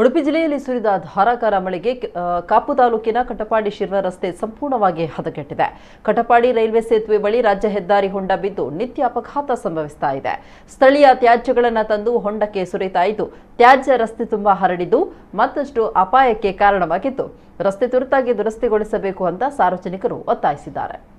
ಉಡುಪಿ ಜಿಲ್ಲೆಯಲ್ಲಿ ಸುರಿದ ಧಾರಾಕಾರ ಮಳೆಗೆ ಕಾಪು ತಾಲೂಕಿನ ಕಟಪಾಡಿ ಶಿರ್ವ ರಸ್ತೆ ಸಂಪೂರ್ಣವಾಗಿ ಹದಗೆಟ್ಟಿದೆ ಕಟಪಾಡಿ ರೈಲ್ವೆ ಸೇತುವೆ ಬಳಿ ರಾಜ್ಯ ಹೆದ್ದಾರಿ ಹೊಂಡ ಬಿದ್ದು ನಿತ್ಯ ಅಪಘಾತ ಸಂಭವಿಸ್ತಾ ಇದೆ ಸ್ಥಳೀಯ ತ್ಯಾಜ್ಯಗಳನ್ನು ತಂದು ಹೊಂಡಕ್ಕೆ ಸುರಿತಾ ತ್ಯಾಜ್ಯ ರಸ್ತೆ ತುಂಬಾ ಹರಡಿದ್ದು ಮತ್ತಷ್ಟು ಅಪಾಯಕ್ಕೆ ಕಾರಣವಾಗಿದ್ದು ರಸ್ತೆ ತುರ್ತಾಗಿ ದುರಸ್ತಿಗೊಳಿಸಬೇಕು ಅಂತ ಸಾರ್ವಜನಿಕರು ಒತ್ತಾಯಿಸಿದ್ದಾರೆ